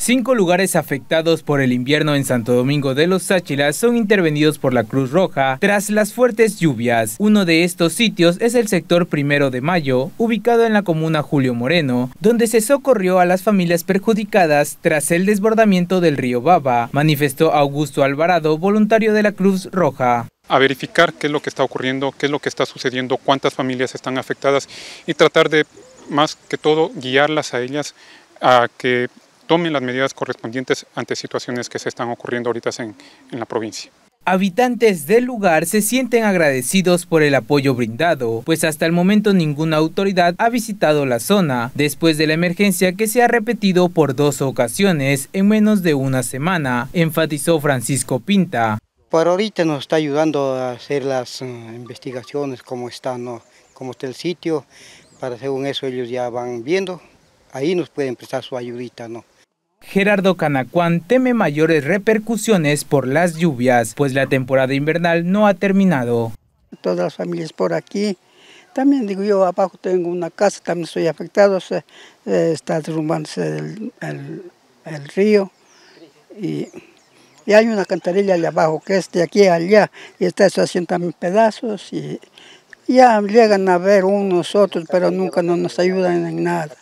Cinco lugares afectados por el invierno en Santo Domingo de los Sáchilas son intervenidos por la Cruz Roja tras las fuertes lluvias. Uno de estos sitios es el sector primero de mayo, ubicado en la comuna Julio Moreno, donde se socorrió a las familias perjudicadas tras el desbordamiento del río Baba, manifestó Augusto Alvarado, voluntario de la Cruz Roja a verificar qué es lo que está ocurriendo, qué es lo que está sucediendo, cuántas familias están afectadas y tratar de, más que todo, guiarlas a ellas a que tomen las medidas correspondientes ante situaciones que se están ocurriendo ahorita en, en la provincia. Habitantes del lugar se sienten agradecidos por el apoyo brindado, pues hasta el momento ninguna autoridad ha visitado la zona, después de la emergencia que se ha repetido por dos ocasiones en menos de una semana, enfatizó Francisco Pinta. Por ahorita nos está ayudando a hacer las eh, investigaciones, cómo está, ¿no? cómo está el sitio, para según eso ellos ya van viendo, ahí nos pueden prestar su ayudita, ¿no? Gerardo Canacuán teme mayores repercusiones por las lluvias, pues la temporada invernal no ha terminado. Todas las familias por aquí, también digo yo, abajo tengo una casa, también soy afectado, se, eh, está derrumbándose el, río y, hay una cantarilla allá abajo que es de aquí a allá y está eso haciendo también pedazos y ya llegan a ver unos otros, pero nunca nos ayudan en nada.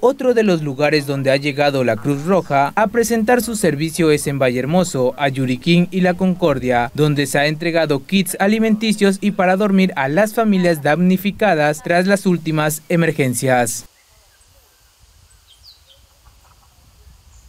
Otro de los lugares donde ha llegado la Cruz Roja a presentar su servicio es en Vallehermoso, Ayuriquín y La Concordia, donde se ha entregado kits alimenticios y para dormir a las familias damnificadas tras las últimas emergencias.